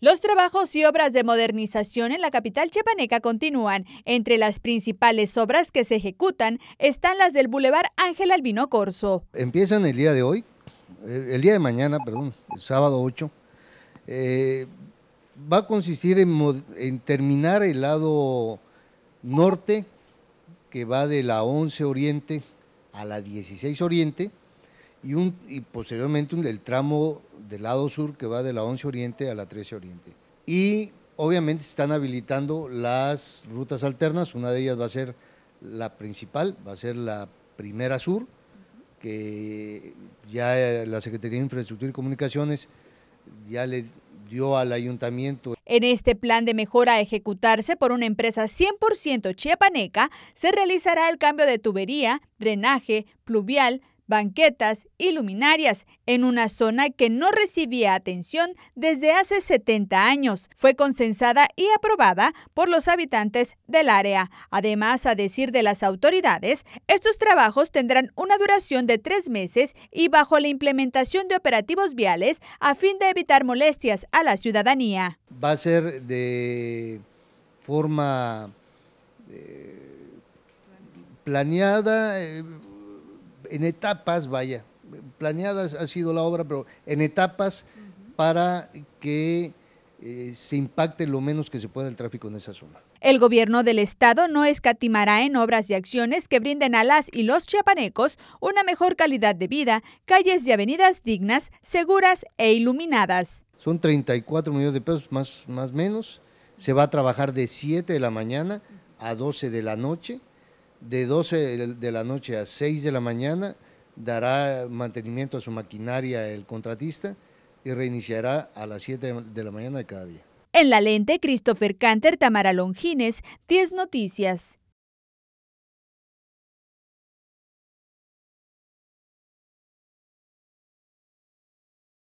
Los trabajos y obras de modernización en la capital chepaneca continúan. Entre las principales obras que se ejecutan están las del Boulevard Ángel Albino Corso. Empiezan el día de hoy, eh, el día de mañana, perdón, el sábado 8. Eh, va a consistir en, terminar el lado norte, que va de la 11 Oriente a la 16 Oriente, y, y posteriormente el tramo del lado sur que va de la 11 Oriente a la 13 Oriente. Y obviamente se están habilitando las rutas alternas, una de ellas va a ser la principal, va a ser la primera sur, que ya eh, la Secretaría de Infraestructura y Comunicaciones ya le dio al ayuntamiento. En este plan de mejora a ejecutarse por una empresa 100% chiapaneca, se realizará el cambio de tubería, drenaje, pluvial, banquetas y luminarias en una zona que no recibía atención desde hace 70 años. Fue consensada y aprobada por los habitantes del área. Además, a decir de las autoridades, estos trabajos tendrán una duración de tres meses y bajo la implementación de operativos viales a fin de evitar molestias a la ciudadanía. Va a ser de forma eh, planeada. Eh, en etapas, vaya, planeada ha sido la obra, pero en etapas para que eh, se impacte lo menos que se pueda el tráfico en esa zona. El gobierno del estado no escatimará en obras y acciones que brinden a las y los chiapanecos una mejor calidad de vida, calles y avenidas dignas, seguras e iluminadas. Son 34 millones de pesos más más menos. Se va a trabajar de 7 de la mañana a 12 de la noche de 12 de la noche a 6 de la mañana dará mantenimiento a su maquinaria el contratista y reiniciará a las 7 de la mañana de cada día. En la lente, Christopher Canter, Tamara Longines, 10 Noticias.